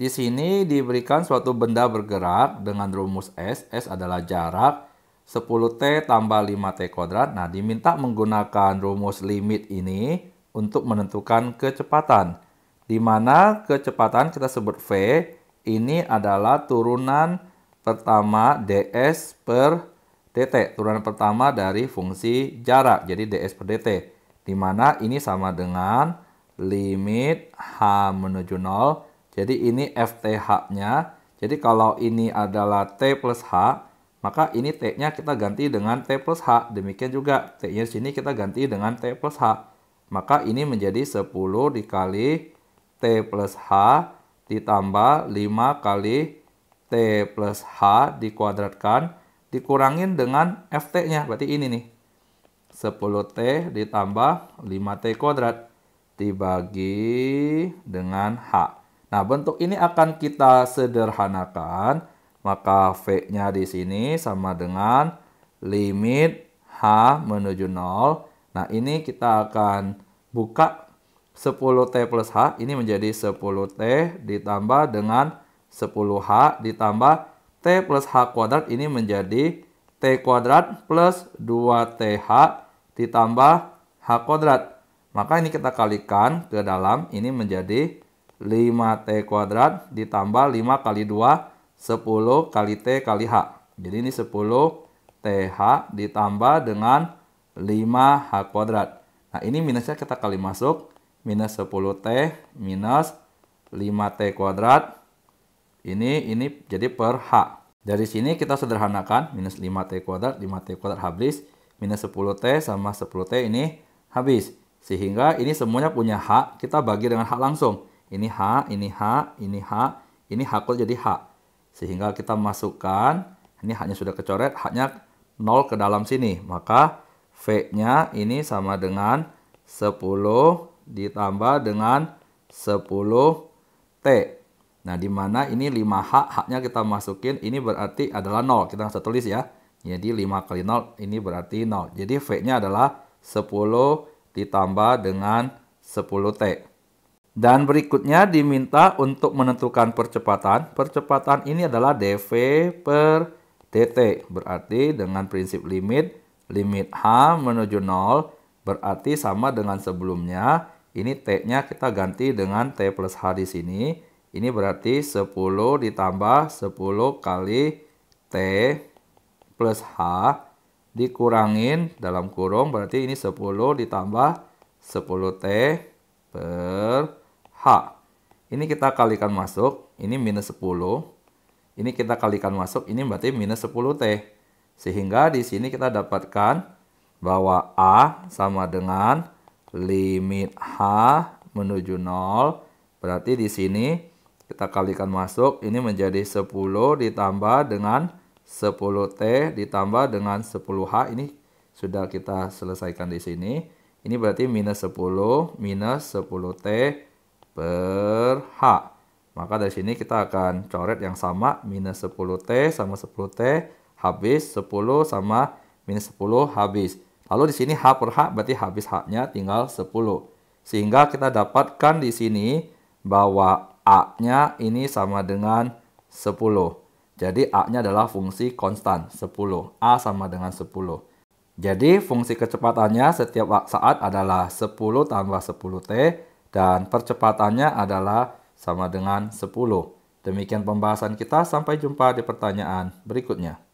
Di sini diberikan suatu benda bergerak dengan rumus S. S adalah jarak 10T tambah 5T kuadrat. Nah, diminta menggunakan rumus limit ini untuk menentukan kecepatan. Di mana kecepatan kita sebut V, ini adalah turunan pertama ds per dt. Turunan pertama dari fungsi jarak, jadi ds per dt. Di mana ini sama dengan limit H menuju 0 jadi ini FTH-nya. Jadi kalau ini adalah T plus H, maka ini T-nya kita ganti dengan T plus H. Demikian juga T-nya sini kita ganti dengan T plus H. Maka ini menjadi 10 dikali T plus H ditambah 5 kali T plus H dikuadratkan dikurangin dengan FT-nya. Berarti ini nih. 10T ditambah 5T kuadrat dibagi dengan H. Nah, bentuk ini akan kita sederhanakan. Maka V-nya di sini sama dengan limit H menuju 0. Nah, ini kita akan buka 10T plus H. Ini menjadi 10T ditambah dengan 10H ditambah T plus H kuadrat. Ini menjadi T kuadrat plus 2TH ditambah H kuadrat. Maka ini kita kalikan ke dalam. Ini menjadi 5T kuadrat ditambah 5 kali 2, 10 kali T kali H. Jadi ini 10 TH ditambah dengan 5H kuadrat. Nah ini minusnya kita kali masuk, minus 10T minus 5T kuadrat. Ini, ini jadi per H. Dari sini kita sederhanakan, minus 5T kuadrat, 5T kuadrat habis, minus 10T sama 10T ini habis. Sehingga ini semuanya punya H, kita bagi dengan H langsung. Ini H, ini H, ini H, ini h hakul jadi H. Sehingga kita masukkan, ini haknya sudah kecoret, H-nya 0 ke dalam sini. Maka V-nya ini sama dengan 10 ditambah dengan 10 T. Nah, di mana ini 5H, H-nya kita masukin, ini berarti adalah 0. Kita langsung tulis ya. Jadi 5 kali 0 ini berarti 0. Jadi V-nya adalah 10 ditambah dengan 10T. Dan berikutnya diminta untuk menentukan percepatan. Percepatan ini adalah dv per dt. Berarti dengan prinsip limit, limit h menuju 0 berarti sama dengan sebelumnya. Ini t-nya kita ganti dengan t plus h di sini. Ini berarti 10 ditambah 10 kali t plus h dikurangin dalam kurung berarti ini 10 ditambah 10t per H. Ini kita kalikan masuk, ini minus 10. Ini kita kalikan masuk, ini berarti minus 10T. Sehingga di sini kita dapatkan bahwa A sama dengan limit H menuju 0. Berarti di sini kita kalikan masuk, ini menjadi 10 ditambah dengan 10T ditambah dengan 10H. Ini sudah kita selesaikan di sini. Ini berarti minus 10 minus 10T per H. Maka dari sini kita akan coret yang sama, minus 10T sama 10T, habis 10 sama minus 10 habis. Lalu di sini H per H berarti habis H-nya tinggal 10. Sehingga kita dapatkan di sini bahwa A-nya ini sama dengan 10. Jadi A-nya adalah fungsi konstan 10. A sama dengan 10. Jadi fungsi kecepatannya setiap saat adalah 10 tambah 10T dan percepatannya adalah sama dengan 10. Demikian pembahasan kita, sampai jumpa di pertanyaan berikutnya.